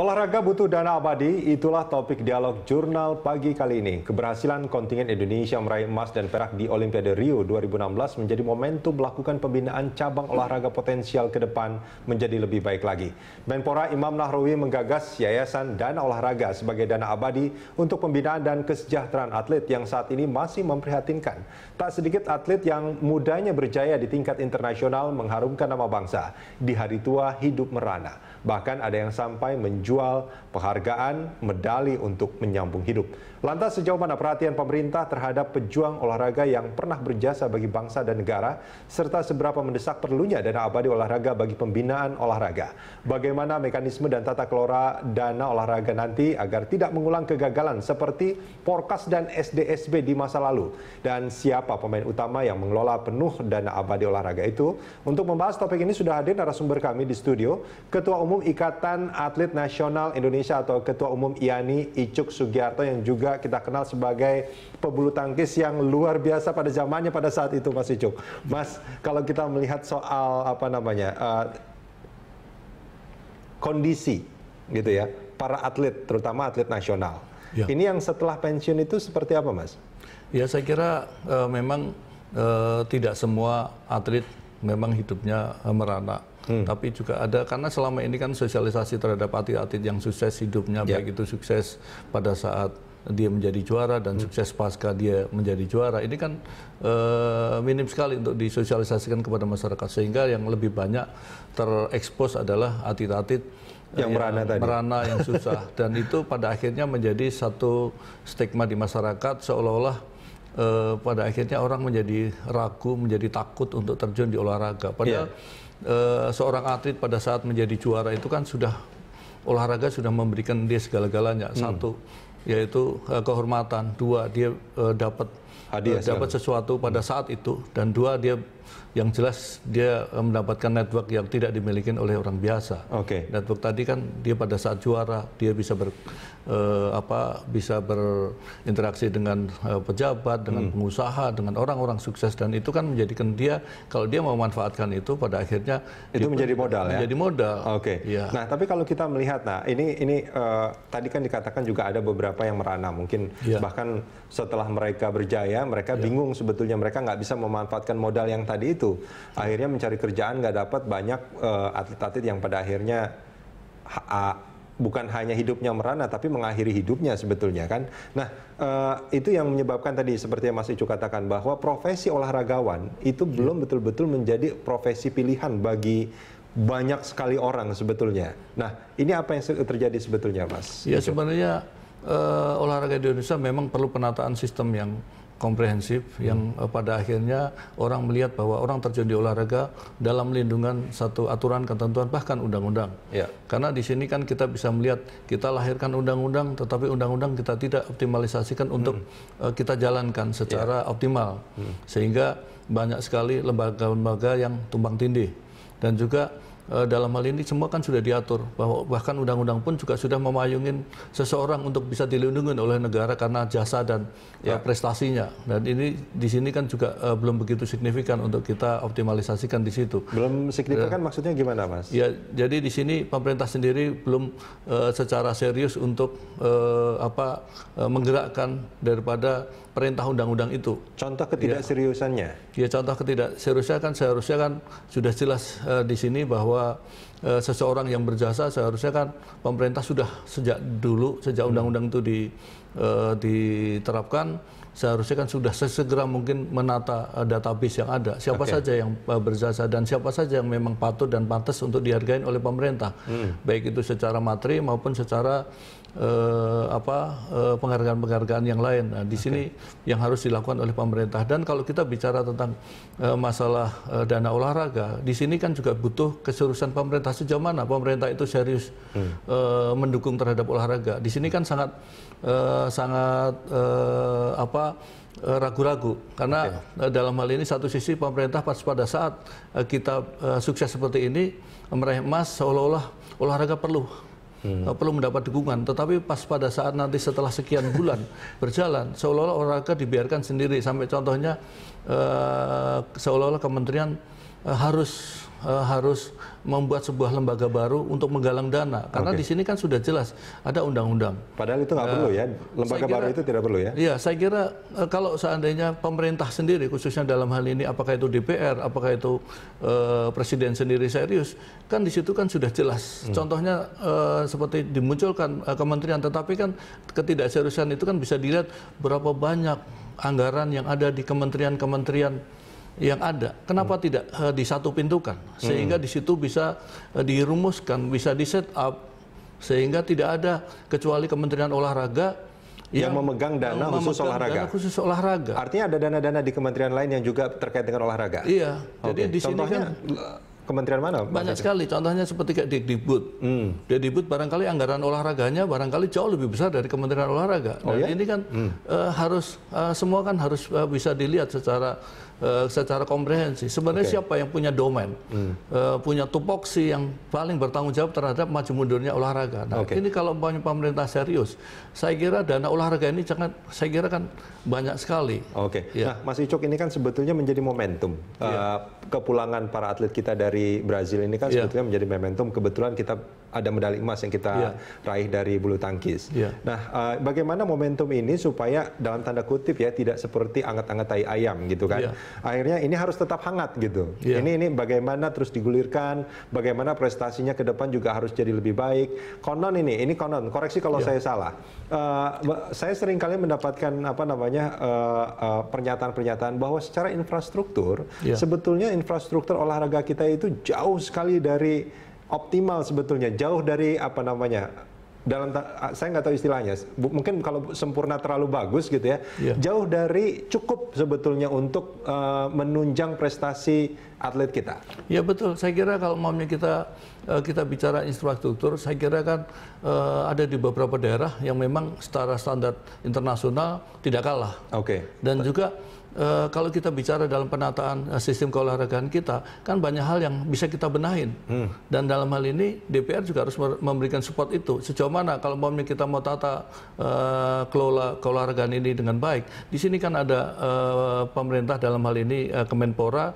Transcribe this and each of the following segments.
Olahraga butuh dana abadi, itulah topik dialog jurnal pagi kali ini. Keberhasilan kontingen Indonesia meraih emas dan perak di Olimpiade Rio 2016 menjadi momentum melakukan pembinaan cabang olahraga potensial ke depan menjadi lebih baik lagi. Menpora Imam Nahrawi menggagas Yayasan Dana Olahraga sebagai dana abadi untuk pembinaan dan kesejahteraan atlet yang saat ini masih memprihatinkan. Tak sedikit atlet yang mudanya berjaya di tingkat internasional mengharumkan nama bangsa. Di hari tua hidup merana. Bahkan ada yang sampai menjual menjual penghargaan, medali untuk menyambung hidup. Lantas sejauh mana perhatian pemerintah terhadap pejuang olahraga yang pernah berjasa bagi bangsa dan negara, serta seberapa mendesak perlunya dana abadi olahraga bagi pembinaan olahraga. Bagaimana mekanisme dan tata kelola dana olahraga nanti agar tidak mengulang kegagalan seperti Porkas dan SDSB di masa lalu. Dan siapa pemain utama yang mengelola penuh dana abadi olahraga itu? Untuk membahas topik ini sudah hadir narasumber kami di studio, Ketua Umum Ikatan Atlet Nasional Nasional Indonesia atau Ketua Umum IANI Icuk Sugiarto yang juga kita kenal sebagai pebulu tangkis yang luar biasa pada zamannya pada saat itu Mas Icuk. Mas, kalau kita melihat soal apa namanya uh, kondisi gitu ya para atlet terutama atlet nasional. Ya. Ini yang setelah pensiun itu seperti apa, Mas? Ya saya kira uh, memang uh, tidak semua atlet memang hidupnya merana hmm. tapi juga ada karena selama ini kan sosialisasi terhadap atlet-atlet yang sukses hidupnya yeah. baik itu sukses pada saat dia menjadi juara dan hmm. sukses pasca dia menjadi juara ini kan e, minim sekali untuk disosialisasikan kepada masyarakat sehingga yang lebih banyak terekspos adalah atlet-atlet yang, eh, yang merana tadi. yang susah dan itu pada akhirnya menjadi satu stigma di masyarakat seolah-olah e, pada akhirnya orang menjadi ragu, menjadi takut untuk terjun di olahraga. Padahal yeah Eh, seorang atlet pada saat menjadi juara itu kan sudah olahraga sudah memberikan dia segala-galanya. Hmm. Satu yaitu uh, kehormatan, dua dia uh, dapat Hadiah eh, dapat sesuatu pada hmm. saat itu dan dua dia yang jelas dia eh, mendapatkan network yang tidak dimiliki oleh orang biasa. Oke. Okay. Network tadi kan dia pada saat juara dia bisa ber uh, apa bisa berinteraksi dengan uh, pejabat, dengan hmm. pengusaha, dengan orang-orang sukses dan itu kan menjadikan dia kalau dia mau manfaatkan itu pada akhirnya itu dia, menjadi modal ya. Menjadi modal. Oke. Okay. Ya. Nah, tapi kalau kita melihat nah ini ini uh, tadi kan dikatakan juga ada beberapa yang merana mungkin ya. bahkan setelah mereka berjalan Iya, ya mereka ya. bingung sebetulnya mereka nggak bisa memanfaatkan modal yang tadi itu akhirnya mencari kerjaan nggak dapat banyak eh, atlet-atlet uh, yang pada akhirnya ha bukan hanya hidupnya merana tapi mengakhiri hidupnya sebetulnya kan. Nah, uh, itu yang menyebabkan tadi seperti yang Mas Icu katakan bahwa profesi olahragawan itu ya. belum betul-betul menjadi profesi pilihan bagi banyak sekali orang sebetulnya. Nah, ini apa yang terjadi sebetulnya, Mas? Ya sebenarnya uh, olahraga di Indonesia memang perlu penataan sistem yang komprehensif hmm. yang uh, pada akhirnya orang melihat bahwa orang terjun di olahraga dalam lindungan satu aturan ketentuan bahkan undang-undang. Ya. Karena di sini kan kita bisa melihat kita lahirkan undang-undang tetapi undang-undang kita tidak optimalisasikan hmm. untuk uh, kita jalankan secara ya. optimal. Hmm. Sehingga banyak sekali lembaga-lembaga yang tumbang tindih dan juga Eh, dalam hal ini semua kan sudah diatur bahwa bahkan undang-undang pun juga sudah memayungin seseorang untuk bisa dilindungi oleh negara karena jasa dan ya. prestasinya dan ini di sini kan juga uh, belum begitu signifikan untuk kita optimalisasikan di situ belum ya. signifikan uh, maksudnya gimana mas ya jadi di sini pemerintah sendiri belum uh, secara serius untuk uh, apa uh, menggerakkan daripada perintah undang-undang itu contoh ya. ketidakseriusannya ya, ya contoh ketidakseriusnya kan seharusnya kan sudah jelas uh, di sini bahwa 呃。e, seseorang yang berjasa seharusnya kan pemerintah sudah sejak dulu sejak hmm. undang-undang itu di e, diterapkan seharusnya kan sudah sesegera mungkin menata eh, database yang ada siapa okay. saja yang berjasa dan siapa saja yang memang patut dan pantas untuk dihargai oleh pemerintah hmm. baik itu secara materi maupun secara eh, apa eh, penghargaan-penghargaan yang lain. Nah, di okay. sini yang harus dilakukan oleh pemerintah. Dan kalau kita bicara tentang eh, masalah eh, dana olahraga, di sini kan juga butuh keseriusan pemerintah sudah sejauh mana pemerintah itu serius hmm. uh, mendukung terhadap olahraga. Di sini kan sangat uh, sangat uh, apa ragu-ragu karena okay. Iya. dalam hal ini satu sisi pemerintah pas pada saat kita uh, sukses seperti ini meraih emas seolah-olah olahraga perlu hmm. perlu mendapat dukungan. Tetapi pas pada saat nanti setelah sekian bulan berjalan, seolah-olah olahraga dibiarkan sendiri. Sampai contohnya uh, seolah-olah kementerian uh, harus uh, harus membuat sebuah lembaga baru untuk menggalang dana karena okay. di sini kan sudah jelas ada undang-undang. Padahal itu nggak uh, perlu ya, lembaga kira, baru itu tidak perlu ya. Iya, saya kira uh, kalau seandainya pemerintah sendiri khususnya dalam hal ini apakah itu DPR, apakah itu uh, presiden sendiri serius, kan di situ kan sudah jelas. Hmm. Contohnya uh, seperti dimunculkan uh, kementerian tetapi kan ketidakseriusan itu kan bisa dilihat berapa banyak anggaran yang ada di kementerian-kementerian yang ada. Kenapa hmm. tidak uh, eh, satu pintukan hmm. sehingga hmm. di situ bisa uh, dirumuskan, bisa di set up sehingga tidak ada kecuali Kementerian Olahraga yang, yang memegang dana yang memegang khusus olahraga. Dana khusus olahraga. Artinya ada dana-dana di kementerian lain yang juga terkait dengan olahraga. Iya. Okay. Jadi di Contohnya, sini kan kementerian mana? Banyak sekali. Contohnya seperti kayak Dikdikbud. Hmm. Dikdikbud barangkali anggaran olahraganya barangkali jauh lebih besar dari Kementerian Olahraga. Oh, Dan iya? ini kan hmm. uh, harus uh, semua kan harus uh, bisa dilihat secara uh, secara komprehensif. Sebenarnya okay. siapa yang punya domain, hmm. uh, punya tupoksi yang paling bertanggung jawab terhadap maju mundurnya olahraga. Nah, okay. ini kalau banyak pemerintah serius, saya kira dana olahraga ini sangat saya kira kan banyak sekali. Oke. Okay. Ya. Nah, Mas Icuk ini kan sebetulnya menjadi momentum ya. uh, kepulangan para atlet kita dari Brazil ini kan ya. sebetulnya menjadi momentum. Kebetulan kita ada medali emas yang kita ya. raih dari bulu tangkis. Ya. Nah, uh, bagaimana momentum ini supaya dalam tanda kutip ya tidak seperti angkat-angkat tai ayam gitu kan? Ya akhirnya ini harus tetap hangat gitu. Yeah. Ini ini bagaimana terus digulirkan, bagaimana prestasinya ke depan juga harus jadi lebih baik. Konon ini, ini konon. Koreksi kalau yeah. saya salah. Uh, saya sering kali mendapatkan apa namanya eh, eh, pernyataan-pernyataan uh, uh, bahwa secara infrastruktur yeah. sebetulnya infrastruktur olahraga kita itu jauh sekali dari optimal sebetulnya, jauh dari apa namanya dalam saya nggak tahu istilahnya mungkin kalau sempurna terlalu bagus gitu ya yeah. jauh dari cukup sebetulnya untuk uh, menunjang prestasi atlet kita ya betul saya kira kalau maunya kita e, kita bicara infrastruktur saya kira kan uh, ada di beberapa daerah yang memang secara standar internasional tidak kalah oke okay. dan juga uh, kalau kita bicara dalam penataan eh, sistem keolahragaan kita, kan banyak hal yang bisa kita benahin. Hmm. Dan dalam hal ini DPR juga harus memberikan support itu. Sejauh mana kalau mau kita mau tata uh, kelola keolahragaan ini dengan baik, di sini kan ada uh, pemerintah dalam hal ini uh, Kemenpora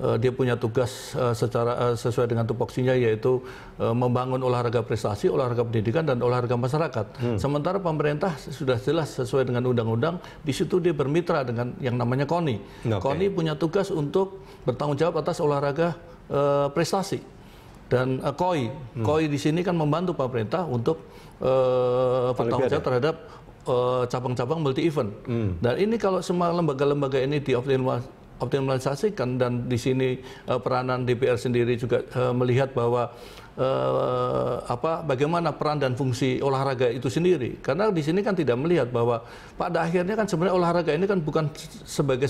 uh, dia punya tugas uh, secara uh, sesuai dengan tupoksinya yaitu uh, membangun olahraga prestasi, olahraga pendidikan dan olahraga masyarakat. Hmm. Sementara pemerintah sudah jelas sesuai dengan undang-undang di situ dia bermitra dengan yang namanya KONI. Okay. KONI punya tugas untuk bertanggung jawab atas olahraga uh, prestasi dan uh, KOI. Hmm. KOI di sini kan membantu pemerintah untuk uh, bertanggung jawab terhadap cabang-cabang multi event. Hmm. Dan ini kalau semua lembaga-lembaga ini di dioptimal optimalisasikan dan di sini uh, peranan DPR sendiri juga uh, melihat bahwa uh, apa bagaimana peran dan fungsi olahraga itu sendiri karena di sini kan tidak melihat bahwa pada akhirnya kan sebenarnya olahraga ini kan bukan sebagai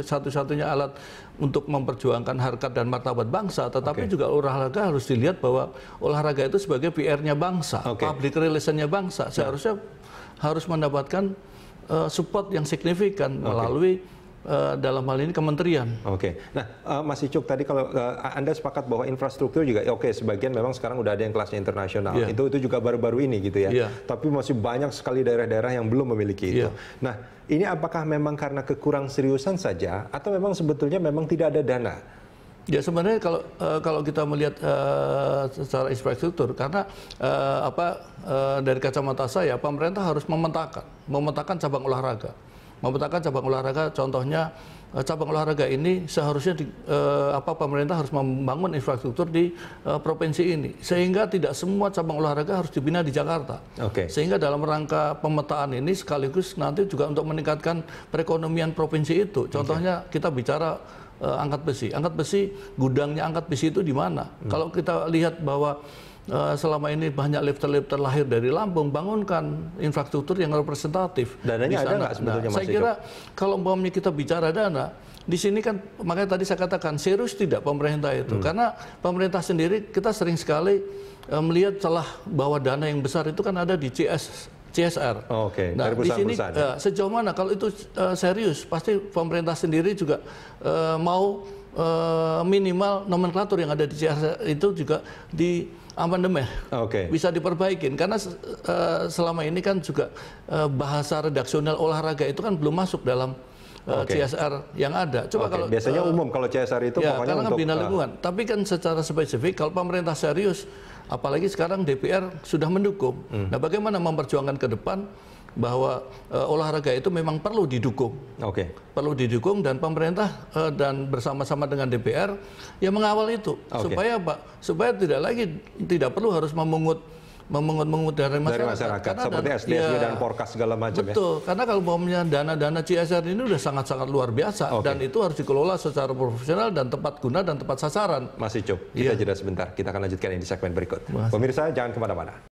satu-satunya alat untuk memperjuangkan harkat dan martabat bangsa tetapi okay. juga olahraga harus dilihat bahwa olahraga itu sebagai PR-nya bangsa, okay. public relation-nya bangsa ya. seharusnya yeah. harus mendapatkan uh, support yang signifikan okay. melalui Eh, dalam hal ini kementerian. Oke. Okay. Nah, uh, Mas Icuk tadi kalau uh, Anda sepakat bahwa infrastruktur juga oke okay, sebagian memang sekarang udah ada yang kelasnya internasional. Yeah. Itu itu juga baru-baru ini gitu ya. Yeah. Tapi masih banyak sekali daerah-daerah yang belum memiliki itu. Yeah. Nah, ini apakah memang karena kekurang seriusan saja atau memang sebetulnya memang tidak ada dana? Ya sebenarnya kalau uh, kalau kita melihat uh, secara infrastruktur karena uh, apa uh, dari kacamata saya pemerintah harus memetakan memetakan cabang olahraga memetakan cabang olahraga contohnya eh, cabang olahraga ini seharusnya di, eh, apa pemerintah harus membangun infrastruktur di eh, provinsi ini sehingga tidak semua cabang olahraga harus dibina di Jakarta. Okay. Sehingga dalam rangka pemetaan ini sekaligus nanti juga untuk meningkatkan perekonomian provinsi itu. Iya. Contohnya okay. kita bicara eh, angkat besi. Angkat besi gudangnya angkat besi itu di mana? Hmm. Kalau kita lihat bahwa Eh, selama ini banyak lifter-lifter lahir dari Lampung, bangunkan infrastruktur yang representatif. Dananya ada nggak sebetulnya nah, Saya kira kalau umpamanya kita bicara dana, di sini kan makanya tadi saya katakan serius tidak pemerintah itu hmm. karena pemerintah sendiri kita sering sekali uh, melihat celah bahwa dana yang besar itu kan ada di CS CSR. Oh, Oke. Okay. Nah, di sini uh, sejauh mana kalau itu uh, serius, pasti pemerintah sendiri juga uh, mau Eh, minimal nomenklatur yang ada di CSR itu juga di amandemen. Okay. Bisa diperbaikin karena uh, selama ini kan juga uh, bahasa redaksional olahraga itu kan belum masuk dalam okay. CSR yang ada. Coba okay. kalau biasanya uh, umum kalau CSR itu ya, pokoknya karena untuk bina ah. lingkungan. Uh, Tapi kan secara spesifik kalau pemerintah serius apalagi sekarang DPR sudah mendukung. Hmm. Nah, bagaimana memperjuangkan ke depan bahwa uh, olahraga itu memang perlu didukung. Oke. Okay. Perlu didukung dan pemerintah uh, dan bersama-sama dengan DPR yang mengawal itu okay. supaya Pak supaya tidak lagi tidak perlu harus memungut memungut mengut dari masyarakat, dari masyarakat seperti dana, ya, dan Porkas segala macam betul, ya. Betul, karena kalau punya dana-dana CSR ini sudah sangat-sangat luar biasa okay. dan itu harus dikelola secara profesional dan tepat guna dan tepat sasaran. Masih cukup. Kita ya. jeda sebentar, kita akan lanjutkan ini di segmen berikut. Masih. Pemirsa jangan kemana-mana.